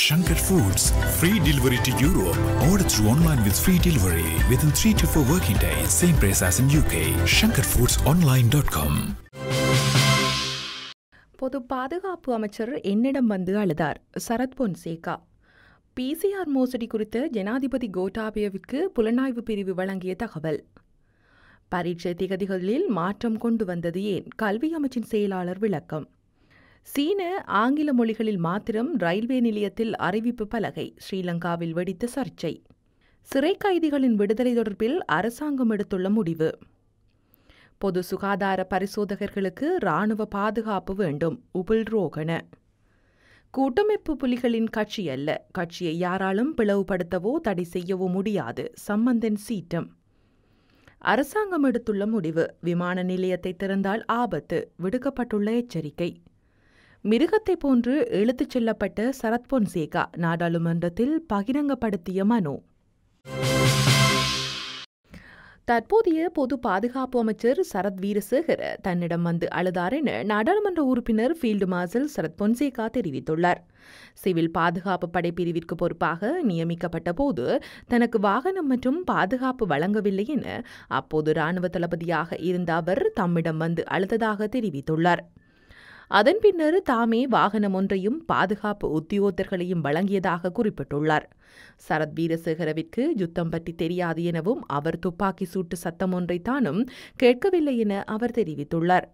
Shankar Foods. Free delivery to Europe. Order through online with free delivery within 3 to 4 working days. Same price as in UK. ShankarFoodsOnline.com பொது பாதுகாப்பு அமைச்சர் என்னிடம் வந்து அழுதார் Sarath Fonseka PCR மோசடி குறித்து ஜனாதிபதி கோட்டாபயவிற்கு புலனாய்வு பிரிவு வழங்கிய தகவல் பரீட்சை திகதிகளில் மாற்றம் கொண்டு வந்தது ஏன் கல்வி அமைச்சின் செயலாளர் விளக்கம் சீன ஆங்கில மொழிகளில் மாத்திரம் ரயில்வே நிலையத்தில் அறிவிப்பு பலகை ஸ்ரீலங்காவில் வெடித்த சர்ச்சை சிறை கைதிகளின் விடுதலை தொடர்பில் அரசாங்கம் எடுத்துள்ள முடிவு பொது சுகாதார பரிசோதகர்களுக்கு இராணுவ பாதுகாப்பு வேண்டும் உபில் ரோகன கூட்டமைப்பு புலிகளின் கட்சி அல்ல கட்சியை யாராலும் பிளவுபடுத்தவோ தடை செய்யவோ முடியாது சம்பந்தன் சீட்டம் அரசாங்கம் எடுத்துள்ள முடிவு விமான நிலையத்தை திறந்தால் ஆபத்து விடுக்கப்பட்டுள்ள எச்சரிக்கை மிருகத்தை போன்று இழுத்துச் செல்லப்பட்ட சரத் பொன்சேகா நாடாளுமன்றத்தில் பகிரங்கப்படுத்திய மனு தற்போதைய பொது பாதுகாப்பு அமைச்சர் சரத் வீரசேகர் தன்னிடம் வந்து அழுதார் என நாடாளுமன்ற உறுப்பினர் ஃபீல்டு மார்ஷல் சரத் பொன்சேகா தெரிவித்துள்ளார் சிவில் பாதுகாப்பு படை பிரிவிற்கு பொறுப்பாக நியமிக்கப்பட்ட போது தனக்கு வாகனம் மற்றும் பாதுகாப்பு வழங்கவில்லை என அப்போது ராணுவ தளபதியாக இருந்த அவர் தம்மிடம் வந்து அழுததாக தெரிவித்துள்ளார் அதன் பின்னர் தாமே வாகனம் ஒன்றையும் பாதுகாப்பு உத்தியோகர்களையும் வழங்கியதாக குறிப்பிட்டுள்ளார் சரத் வீரசேகரவிற்கு யுத்தம் பற்றி தெரியாது எனவும் அவர் துப்பாக்கி சூட்டு சத்தம் ஒன்றை தானும் கேட்கவில்லை என அவர் தெரிவித்துள்ளார்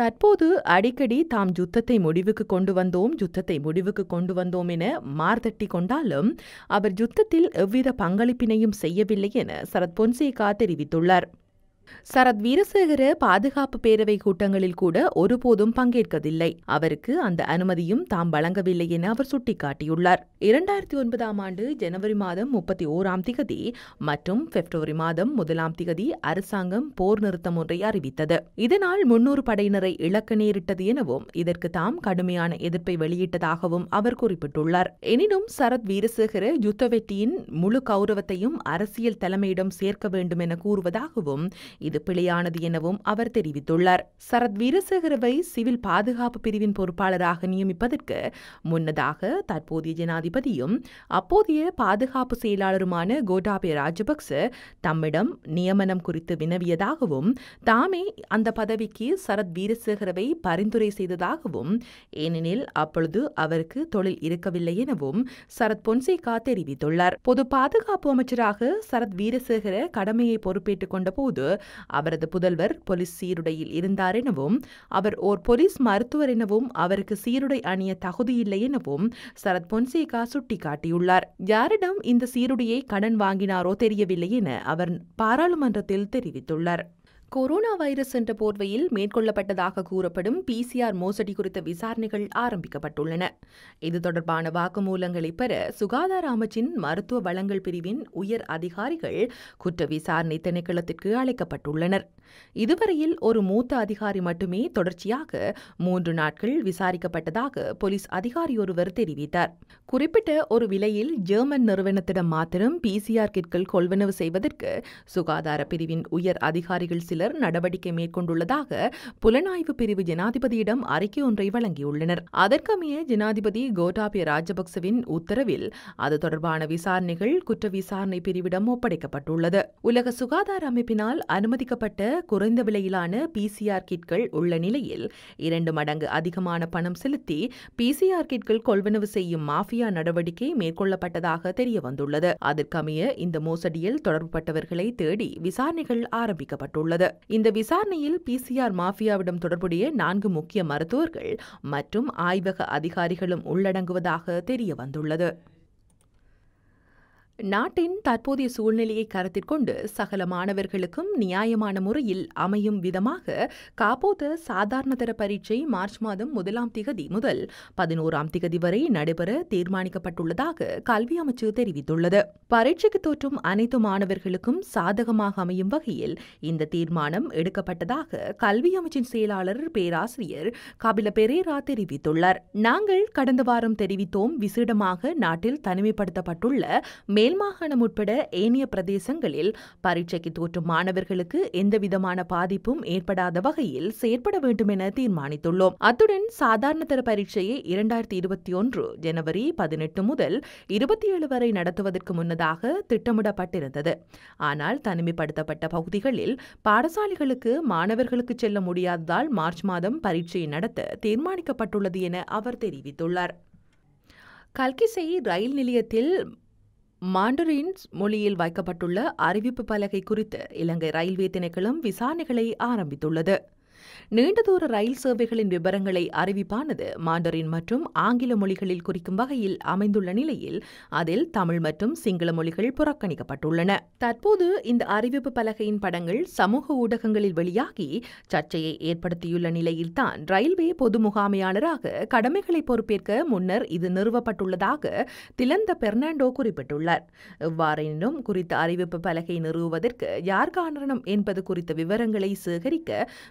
தற்போது அடிக்கடி தாம் யுத்தத்தை முடிவுக்கு கொண்டு வந்தோம் யுத்தத்தை முடிவுக்கு கொண்டு வந்தோம் என மார்தட்டி கொண்டாலும் அவர் யுத்தத்தில் எவ்வித பங்களிப்பினையும் செய்யவில்லை என சரத் பொன்சேகா தெரிவித்துள்ளார் சரத் வீரசேகர பாதுகாப்பு பேரவை கூட்டங்களில் கூட ஒருபோதும் பங்கேற்கவில்லை அவருக்கு அந்த அனுமதியும் தாம் வழங்கவில்லை என அவர் சுட்டிக்காட்டியுள்ளார் இரண்டாயிரத்தி ஒன்பதாம் ஆண்டு ஜனவரி மாதம் முப்பத்தி ஓராம் திகதி மற்றும் பிப்ரவரி மாதம் முதலாம் திகதி அரசாங்கம் போர் நிறுத்தம் ஒன்றை அறிவித்தது இதனால் முன்னூறு படையினரை இழக்க நேரிட்டது எனவும் இதற்கு தாம் கடுமையான எதிர்ப்பை வெளியிட்டதாகவும் அவர் குறிப்பிட்டுள்ளார் எனினும் சரத் வீரசேகர யுத்த வெட்டியின் முழு கௌரவத்தையும் அரசியல் தலைமையிடம் சேர்க்க வேண்டும் என கூறுவதாகவும் இது பிழையானது எனவும் அவர் தெரிவித்துள்ளார் சரத் வீரசேகரவை சிவில் பாதுகாப்பு பிரிவின் பொறுப்பாளராக நியமிப்பதற்கு முன்னதாக தற்போதைய ஜனாதிபதியும் அப்போதைய பாதுகாப்பு செயலாளருமான கோட்டாபே ராஜபக்ச தம்மிடம் நியமனம் குறித்து வினவியதாகவும் தாமே அந்த பதவிக்கு சரத் வீரசேகரவை பரிந்துரை செய்ததாகவும் ஏனெனில் அப்பொழுது அவருக்கு தொழில் இருக்கவில்லை எனவும் சரத் பொன்சேகா தெரிவித்துள்ளார் பொது பாதுகாப்பு அமைச்சராக சரத் வீரசேகர கடமையை பொறுப்பேற்றுக் கொண்டபோது அவரது புதல்வர் போலீஸ் சீருடையில் இருந்தார் எனவும் அவர் ஓர் போலீஸ் மருத்துவர் எனவும் அவருக்கு சீருடை அணிய தகுதியில்லை எனவும் சரத் பொன்சேகா சுட்டிக்காட்டியுள்ளார் யாரிடம் இந்த சீருடையை கடன் வாங்கினாரோ தெரியவில்லை என அவர் பாராளுமன்றத்தில் தெரிவித்துள்ளார் கொரோனா வைரஸ் என்ற போர்வையில் மேற்கொள்ளப்பட்டதாக கூறப்படும் பிசிஆர் மோசடி குறித்த விசாரணைகள் ஆரம்பிக்கப்பட்டுள்ளன இது தொடர்பான வாக்குமூலங்களை பெற சுகாதார அமைச்சின் மருத்துவ வளங்கள் பிரிவின் உயர் அதிகாரிகள் குற்ற விசாரணை திணைக்களத்திற்கு அழைக்கப்பட்டுள்ளனர் இதுவரையில் ஒரு மூத்த அதிகாரி மட்டுமே தொடர்ச்சியாக மூன்று நாட்கள் விசாரிக்கப்பட்டதாக போலீஸ் அதிகாரி ஒருவர் தெரிவித்தார் குறிப்பிட்ட ஒரு விலையில் ஜெர்மன் நிறுவனத்திடம் மாத்திரம் பிசிஆர் கிட்கள் கொள்வனவு செய்வதற்கு சுகாதார பிரிவின் உயர் அதிகாரிகள் சில சிலர் நடவடிக்கை மேற்கொண்டுள்ளதாக புலனாய்வு பிரிவு ஜனாதிபதியிடம் அறிக்கை ஒன்றை வழங்கியுள்ளனர் அதற்கமைய ஜனாதிபதி கோட்டாபிய ராஜபக்சவின் உத்தரவில் அது தொடர்பான விசாரணைகள் குற்ற விசாரணை பிரிவிடம் ஒப்படைக்கப்பட்டுள்ளது உலக சுகாதார அமைப்பினால் அனுமதிக்கப்பட்ட குறைந்த விலையிலான பிசிஆர் கிட்கள் உள்ள நிலையில் இரண்டு மடங்கு அதிகமான பணம் செலுத்தி பிசிஆர் கிட்கள் கொள்வனவு செய்யும் மாஃபியா நடவடிக்கை மேற்கொள்ளப்பட்டதாக தெரிய வந்துள்ளது அதற்கமைய இந்த மோசடியில் தொடர்புபட்டவர்களை தேடி விசாரணைகள் ஆரம்பிக்கப்பட்டுள்ளது இந்த விசாரணையில் பிசிஆர் மாஃபியாவிடம் தொடர்புடைய நான்கு முக்கிய மருத்துவர்கள் மற்றும் ஆய்வக அதிகாரிகளும் உள்ளடங்குவதாக தெரிய வந்துள்ளது நாட்டின் தற்போதைய சூழ்நிலையை கருத்திற்கொண்டு சகல மாணவர்களுக்கும் நியாயமான முறையில் அமையும் விதமாக காப்போத சாதாரணதர பரீட்சை மார்ச் மாதம் முதலாம் திகதி முதல் பதினோராம் திகதி வரை நடைபெற தீர்மானிக்கப்பட்டுள்ளதாக கல்வி அமைச்சு தெரிவித்துள்ளது பரீட்சைக்கு தோற்றும் அனைத்து மாணவர்களுக்கும் சாதகமாக அமையும் வகையில் இந்த தீர்மானம் எடுக்கப்பட்டதாக கல்வி அமைச்சின் செயலாளர் பேராசிரியர் கபில பெரேரா தெரிவித்துள்ளார் நாங்கள் கடந்த வாரம் தெரிவித்தோம் விசேடமாக நாட்டில் தனிமைப்படுத்தப்பட்டுள்ள மேல் மேல் மாகாணம் உட்பட ஏனைய பிரதேசங்களில் பரீட்சைக்கு தோற்றும் மாணவர்களுக்கு எந்தவிதமான பாதிப்பும் ஏற்படாத வகையில் செயற்பட வேண்டும் என தீர்மானித்துள்ளோம் அத்துடன் சாதாரண தர பரீட்சையை இரண்டாயிரத்தி இருபத்தி ஒன்று ஜனவரி பதினெட்டு முதல் இருபத்தி ஏழு வரை நடத்துவதற்கு முன்னதாக திட்டமிடப்பட்டிருந்தது ஆனால் தனிமைப்படுத்தப்பட்ட பகுதிகளில் பாடசாலைகளுக்கு மாணவர்களுக்கு செல்ல முடியாததால் மார்ச் மாதம் பரீட்சையை நடத்த தீர்மானிக்கப்பட்டுள்ளது என அவர் தெரிவித்துள்ளார் கல்கிசை ரயில் நிலையத்தில் மாண்டரின் மொழியில் வைக்கப்பட்டுள்ள அறிவிப்பு பலகை குறித்து இலங்கை ரயில்வே திணைக்களம் விசாரணைகளை ஆரம்பித்துள்ளது நீண்டதூர ரயில் சேவைகளின் விவரங்களை அறிவிப்பானது மாண்டரின் மற்றும் ஆங்கில மொழிகளில் குறிக்கும் வகையில் அமைந்துள்ள நிலையில் அதில் தமிழ் மற்றும் சிங்கள மொழிகள் புறக்கணிக்கப்பட்டுள்ளன தற்போது இந்த அறிவிப்பு பலகையின் படங்கள் சமூக ஊடகங்களில் வெளியாகி சர்ச்சையை ஏற்படுத்தியுள்ள நிலையில்தான் ரயில்வே பொது முகாமையாளராக கடமைகளை பொறுப்பேற்க முன்னர் இது நிறுவப்பட்டுள்ளதாக திலந்த பெர்னாண்டோ குறிப்பிட்டுள்ளார் எவ்வாறெனினும் குறித்த அறிவிப்பு பலகை நிறுவுவதற்கு யார் காரணம் என்பது குறித்த விவரங்களை சேகரிக்க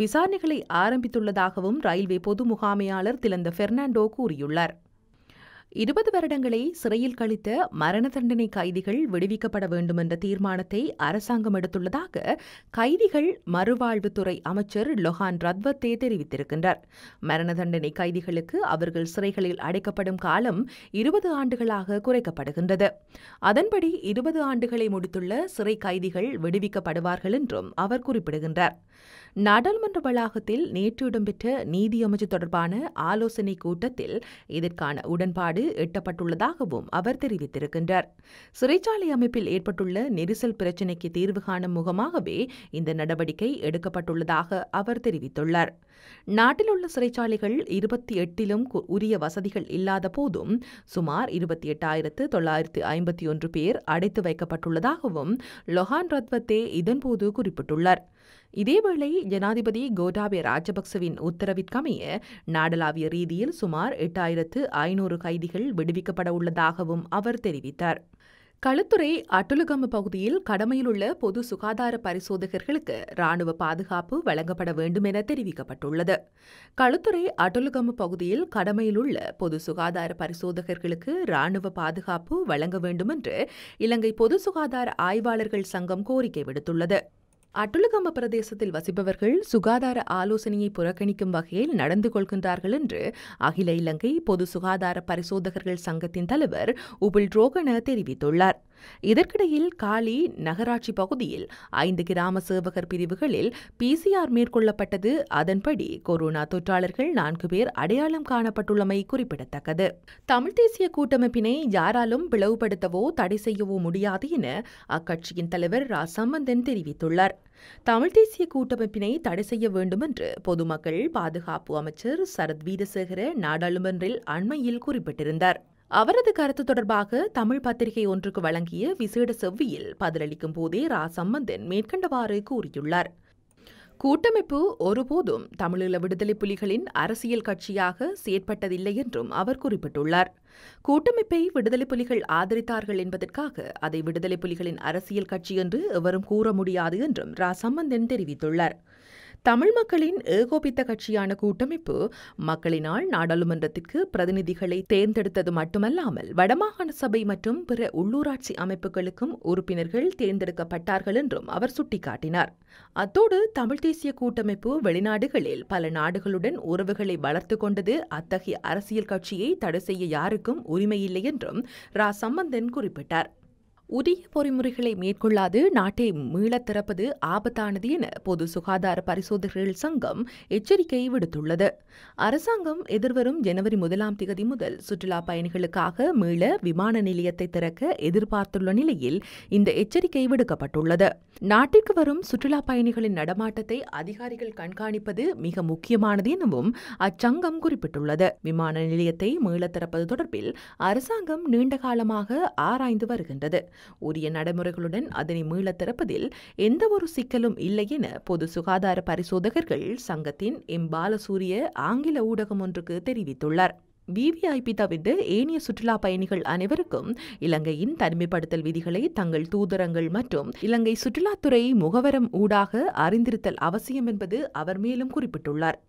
விசாரணை பணிகளை ஆரம்பித்துள்ளதாகவும் ரயில்வே பொது முகாமையாளர் திலந்த பெர்னாண்டோ கூறியுள்ளார் இருபது வருடங்களை சிறையில் கழித்த மரண தண்டனை கைதிகள் விடுவிக்கப்பட வேண்டும் என்ற தீர்மானத்தை அரசாங்கம் எடுத்துள்ளதாக கைதிகள் மறுவாழ்வுத்துறை அமைச்சர் லொஹான் ரத்வத்தே தெரிவித்திருக்கின்றார் மரண தண்டனை கைதிகளுக்கு அவர்கள் சிறைகளில் அடைக்கப்படும் காலம் இருபது ஆண்டுகளாக குறைக்கப்படுகின்றது அதன்படி இருபது ஆண்டுகளை முடித்துள்ள சிறை கைதிகள் விடுவிக்கப்படுவார்கள் என்றும் அவர் குறிப்பிடுகின்றார் நாடாளுமன்ற வளாகத்தில் நேற்று இடம்பெற்ற நீதியமைச்சர் தொடர்பான ஆலோசனை கூட்டத்தில் இதற்கான உடன்பாடு எட்டப்பட்டுள்ளதாகவும் அவர் தெரிவித்திருக்கின்றார் சிறைச்சாலை அமைப்பில் ஏற்பட்டுள்ள நெரிசல் பிரச்சினைக்கு தீர்வு காணும் முகமாகவே இந்த நடவடிக்கை எடுக்கப்பட்டுள்ளதாக அவர் தெரிவித்துள்ளார் நாட்டில் உள்ள சிறைச்சாலைகள் இருபத்தி எட்டிலும் உரிய வசதிகள் இல்லாத போதும் சுமார் இருபத்தி எட்டாயிரத்து தொள்ளாயிரத்து ஐம்பத்தி ஒன்று பேர் அடைத்து வைக்கப்பட்டுள்ளதாகவும் லொஹான் ரத்வத்தே இதன்போது குறிப்பிட்டுள்ளார் இதேவேளை ஜனாதிபதி கோட்டாபய ராஜபக்சவின் உத்தரவிற்கமைய நாடளாவிய ரீதியில் சுமார் எட்டாயிரத்து ஐநூறு கைதிகள் விடுவிக்கப்பட உள்ளதாகவும் அவர் தெரிவித்தார் களுத்துறை அட்டுலுகம்பு பகுதியில் கடமையில் உள்ள பொது சுகாதார பரிசோதகர்களுக்கு ராணுவ பாதுகாப்பு வழங்கப்பட வேண்டும் என தெரிவிக்கப்பட்டுள்ளது களுத்துறை அட்டுலுகம்பு பகுதியில் கடமையில் உள்ள பொது சுகாதார பரிசோதகர்களுக்கு ராணுவ பாதுகாப்பு வழங்க வேண்டும் என்று இலங்கை பொது சுகாதார ஆய்வாளர்கள் சங்கம் கோரிக்கை விடுத்துள்ளது அட்டுலுகம பிரதேசத்தில் வசிப்பவர்கள் சுகாதார ஆலோசனையை புறக்கணிக்கும் வகையில் நடந்து கொள்கின்றார்கள் என்று அகில இலங்கை பொது சுகாதார பரிசோதகர்கள் சங்கத்தின் தலைவர் உபில் ரோகன தெரிவித்துள்ளார் இதற்கிடையில் காலி நகராட்சி பகுதியில் ஐந்து கிராம சேவகர் பிரிவுகளில் பிசிஆர் மேற்கொள்ளப்பட்டது அதன்படி கொரோனா தொற்றாளர்கள் நான்கு பேர் அடையாளம் காணப்பட்டுள்ளமை குறிப்பிடத்தக்கது தமிழ் தேசிய கூட்டமைப்பினை யாராலும் பிளவுபடுத்தவோ தடை செய்யவோ முடியாது என அக்கட்சியின் தலைவர் ரா சம்பந்தன் தெரிவித்துள்ளார் தமிழ் தேசிய கூட்டமைப்பினை தடை செய்ய வேண்டுமென்று பொதுமக்கள் பாதுகாப்பு அமைச்சர் சரத் வீரசேகர நாடாளுமன்றில் அண்மையில் குறிப்பிட்டிருந்தார் அவரது கருத்து தொடர்பாக தமிழ் பத்திரிகை ஒன்றுக்கு வழங்கிய விசேட செவ்வியில் பதிலளிக்கும் போதே ரா சம்பந்தன் மேற்கண்டவாறு கூறியுள்ளார் கூட்டமைப்பு ஒருபோதும் தமிழீழ விடுதலை புலிகளின் அரசியல் கட்சியாக செயற்பட்டதில்லை என்றும் அவர் குறிப்பிட்டுள்ளார் கூட்டமைப்பை விடுதலை புலிகள் ஆதரித்தார்கள் என்பதற்காக அதை விடுதலை புலிகளின் அரசியல் கட்சி என்று எவரும் கூற முடியாது என்றும் ரா சம்பந்தன் தெரிவித்துள்ளார் தமிழ் மக்களின் ஏகோபித்த கட்சியான கூட்டமைப்பு மக்களினால் நாடாளுமன்றத்திற்கு பிரதிநிதிகளை தேர்ந்தெடுத்தது மட்டுமல்லாமல் வடமாகாண சபை மற்றும் பிற உள்ளூராட்சி அமைப்புகளுக்கும் உறுப்பினர்கள் தேர்ந்தெடுக்கப்பட்டார்கள் என்றும் அவர் சுட்டிக்காட்டினார் அத்தோடு தமிழ் தேசிய கூட்டமைப்பு வெளிநாடுகளில் பல நாடுகளுடன் உறவுகளை வளர்த்து கொண்டது அத்தகைய அரசியல் கட்சியை தடை செய்ய யாருக்கும் உரிமையில்லை என்றும் ரா சம்பந்தன் குறிப்பிட்டார் உரிய பொறிமுறைகளை மேற்கொள்ளாது நாட்டை மீளத் திறப்பது ஆபத்தானது என பொது சுகாதார பரிசோதகர்கள் சங்கம் எச்சரிக்கை விடுத்துள்ளது அரசாங்கம் எதிர்வரும் ஜனவரி முதலாம் தேதி முதல் சுற்றுலா பயணிகளுக்காக மீள விமான நிலையத்தை திறக்க எதிர்பார்த்துள்ள நிலையில் இந்த எச்சரிக்கை விடுக்கப்பட்டுள்ளது நாட்டிற்கு வரும் சுற்றுலா பயணிகளின் நடமாட்டத்தை அதிகாரிகள் கண்காணிப்பது மிக முக்கியமானது எனவும் அச்சங்கம் குறிப்பிட்டுள்ளது விமான நிலையத்தை மீள திறப்பது தொடர்பில் அரசாங்கம் நீண்ட காலமாக ஆராய்ந்து வருகின்றது உரிய நடைமுறைகளுடன் அதனை மீள திறப்பதில் எந்தவொரு சிக்கலும் இல்லை என பொது சுகாதார பரிசோதகர்கள் சங்கத்தின் எம் பாலசூரிய ஆங்கில ஊடகம் ஒன்றுக்கு தெரிவித்துள்ளார் விவிஐபி தவிர்த்து ஏனைய சுற்றுலா பயணிகள் அனைவருக்கும் இலங்கையின் தனிமைப்படுத்தல் விதிகளை தங்கள் தூதரங்கள் மற்றும் இலங்கை சுற்றுலாத்துறை முகவரம் ஊடாக அறிந்திருத்தல் அவசியம் என்பது அவர் மேலும் குறிப்பிட்டுள்ளார்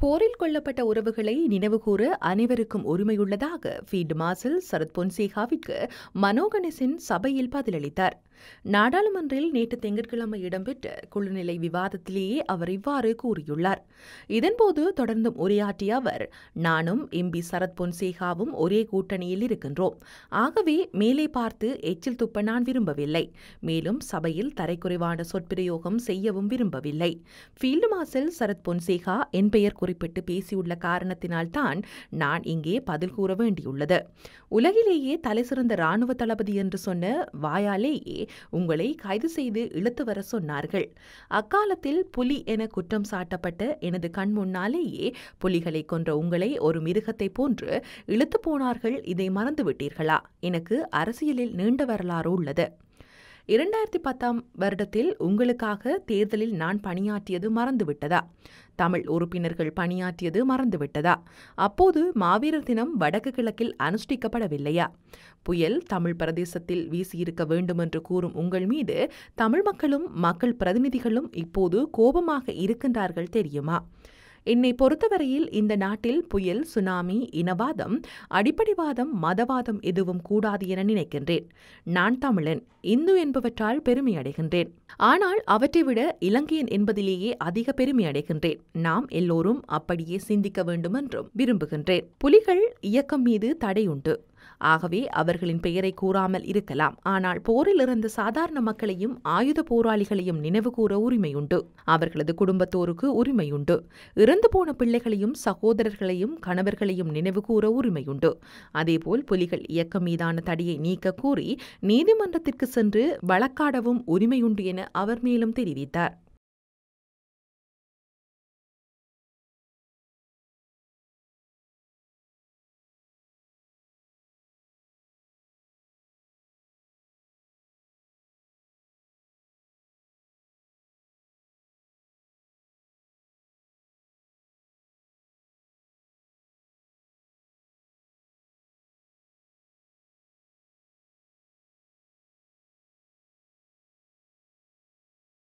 போரில் கொல்லப்பட்ட உறவுகளை நினைவுகூர அனைவருக்கும் உரிமையுள்ளதாக ஃபீல்ட் மார்சல் சரத் பொன்சேகாவிற்கு மனோகணேசன் சபையில் பதிலளித்தார் நாடாளுமன்றில் நேற்று திங்கட்கிழமை இடம்பெற்ற குழுநிலை விவாதத்திலேயே அவர் இவ்வாறு கூறியுள்ளார் இதன்போது தொடர்ந்தும் உரையாற்றிய அவர் நானும் எம்பி சரத் பொன்சேகாவும் ஒரே கூட்டணியில் இருக்கின்றோம் ஆகவே மேலே பார்த்து எச்சில் துப்ப நான் விரும்பவில்லை மேலும் சபையில் தரைக்குறைவான சொற்பிரயோகம் செய்யவும் விரும்பவில்லை ஃபீல்டு மார்ஷல் சரத் பொன்சேகா என் பெயர் குறிப்பிட்டு பேசியுள்ள காரணத்தினால்தான் நான் இங்கே பதில் கூற வேண்டியுள்ளது உலகிலேயே தலைசிறந்த ராணுவ தளபதி என்று சொன்ன வாயாலேயே உங்களை கைது செய்து இழுத்து வர சொன்னார்கள் அக்காலத்தில் புலி என குற்றம் சாட்டப்பட்ட எனது கண் முன்னாலேயே புலிகளை கொன்ற உங்களை ஒரு மிருகத்தை போன்று இழுத்து போனார்கள் இதை விட்டீர்களா எனக்கு அரசியலில் நீண்ட வரலாறு உள்ளது இரண்டாயிரத்தி பத்தாம் வருடத்தில் உங்களுக்காக தேர்தலில் நான் பணியாற்றியது மறந்துவிட்டதா தமிழ் உறுப்பினர்கள் பணியாற்றியது மறந்துவிட்டதா அப்போது மாவீரர் தினம் வடக்கு கிழக்கில் அனுஷ்டிக்கப்படவில்லையா புயல் தமிழ் பிரதேசத்தில் வீசியிருக்க வேண்டும் என்று கூறும் உங்கள் மீது தமிழ் மக்களும் மக்கள் பிரதிநிதிகளும் இப்போது கோபமாக இருக்கின்றார்கள் தெரியுமா என்னை பொறுத்தவரையில் இந்த நாட்டில் புயல் சுனாமி இனவாதம் அடிப்படைவாதம் மதவாதம் எதுவும் கூடாது என நினைக்கின்றேன் நான் தமிழன் இந்து என்பவற்றால் பெருமை அடைகின்றேன் ஆனால் அவற்றை விட இலங்கையன் என்பதிலேயே அதிக பெருமை அடைகின்றேன் நாம் எல்லோரும் அப்படியே சிந்திக்க வேண்டுமென்றும் விரும்புகின்றேன் புலிகள் இயக்கம் மீது தடை உண்டு ஆகவே அவர்களின் பெயரை கூறாமல் இருக்கலாம் ஆனால் போரில் இருந்த சாதாரண மக்களையும் ஆயுத போராளிகளையும் நினைவுகூர உரிமையுண்டு அவர்களது குடும்பத்தோருக்கு உரிமையுண்டு இறந்து போன பிள்ளைகளையும் சகோதரர்களையும் கணவர்களையும் நினைவுகூர உரிமையுண்டு அதேபோல் புலிகள் இயக்கம் மீதான தடையை நீக்க கூறி நீதிமன்றத்திற்கு சென்று வழக்காடவும் உரிமையுண்டு என அவர் மேலும் தெரிவித்தார்